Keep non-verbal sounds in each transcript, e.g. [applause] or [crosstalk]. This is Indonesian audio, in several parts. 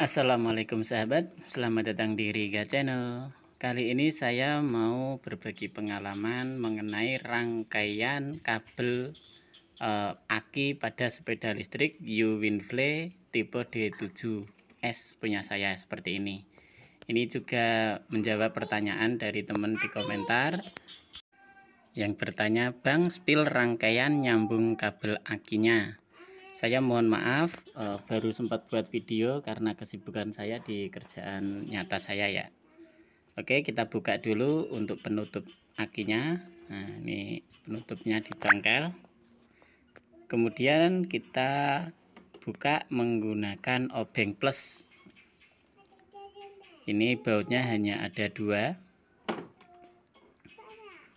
Assalamualaikum sahabat, selamat datang di Riga Channel. Kali ini saya mau berbagi pengalaman mengenai rangkaian kabel e, aki pada sepeda listrik U Winfly tipe D7S punya saya seperti ini. Ini juga menjawab pertanyaan dari teman di komentar yang bertanya, "Bang, spill rangkaian nyambung kabel akinya." saya mohon maaf uh, baru sempat buat video karena kesibukan saya di kerjaan nyata saya ya oke kita buka dulu untuk penutup akinya nah ini penutupnya dicangkel kemudian kita buka menggunakan obeng plus ini bautnya hanya ada dua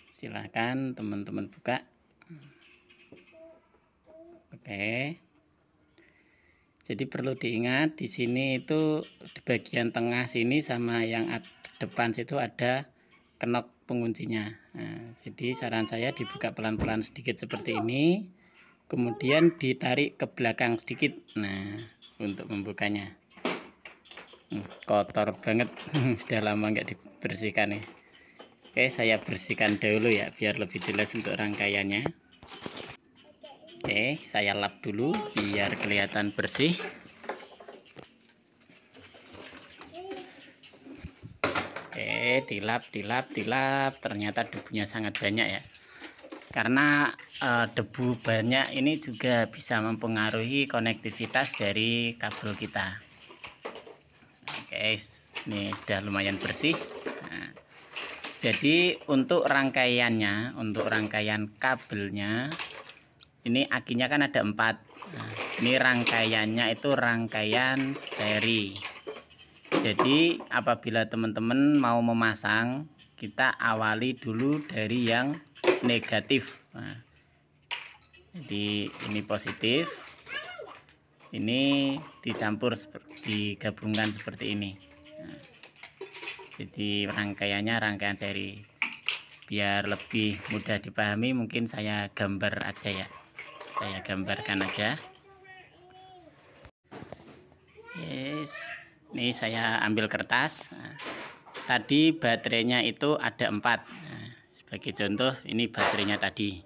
silahkan teman-teman buka oke okay. Jadi perlu diingat di sini itu di bagian tengah sini sama yang depan situ ada kenok penguncinya. Nah, jadi saran saya dibuka pelan-pelan sedikit seperti ini, kemudian ditarik ke belakang sedikit. Nah, untuk membukanya. Hmm, kotor banget, [laughs] sudah lama nggak dibersihkan nih. Oke, saya bersihkan dahulu ya biar lebih jelas untuk rangkaiannya. Oke, saya lap dulu biar kelihatan bersih. Oke, dilap, dilap, dilap. Ternyata debunya sangat banyak ya. Karena e, debu banyak ini juga bisa mempengaruhi konektivitas dari kabel kita. Oke, ini sudah lumayan bersih. Nah, jadi untuk rangkaiannya, untuk rangkaian kabelnya ini akinya kan ada empat nah, ini rangkaiannya itu rangkaian seri jadi apabila teman-teman mau memasang kita awali dulu dari yang negatif nah, jadi ini positif ini dicampur digabungkan seperti ini nah, jadi rangkaiannya rangkaian seri biar lebih mudah dipahami mungkin saya gambar aja ya saya gambarkan aja yes ini saya ambil kertas tadi baterainya itu ada empat nah, sebagai contoh ini baterainya tadi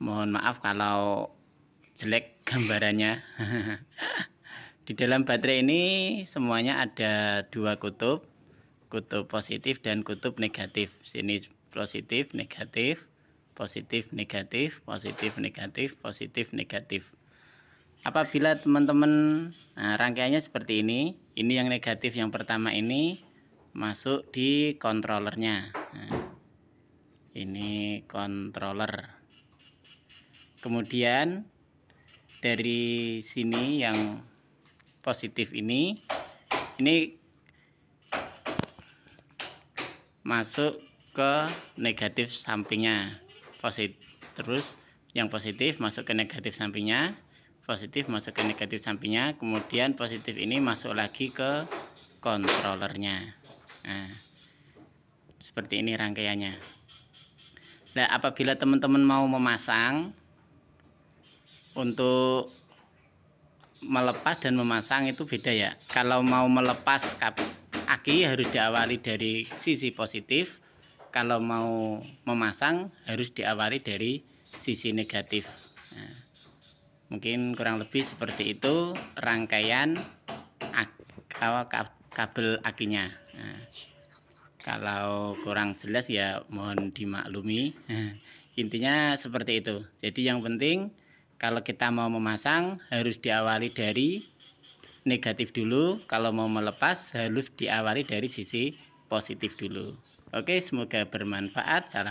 mohon maaf kalau jelek gambarannya [laughs] di dalam baterai ini semuanya ada dua kutub kutub positif dan kutub negatif sini positif negatif positif negatif positif negatif positif negatif apabila teman-teman nah, rangkaiannya seperti ini ini yang negatif yang pertama ini masuk di kontrolernya. nah, ini controller kemudian dari sini yang positif ini ini masuk ke negatif sampingnya positif terus yang positif masuk ke negatif sampingnya positif masuk ke negatif sampingnya kemudian positif ini masuk lagi ke kontrolernya nah, seperti ini rangkaiannya nah apabila teman-teman mau memasang untuk melepas dan memasang itu beda ya kalau mau melepas aki harus diawali dari sisi positif kalau mau memasang harus diawali dari sisi negatif nah, mungkin kurang lebih seperti itu rangkaian kabel akinya nah, kalau kurang jelas ya mohon dimaklumi [laughs] intinya seperti itu jadi yang penting kalau kita mau memasang harus diawali dari negatif dulu kalau mau melepas harus diawali dari sisi positif dulu Oke, semoga bermanfaat. Salam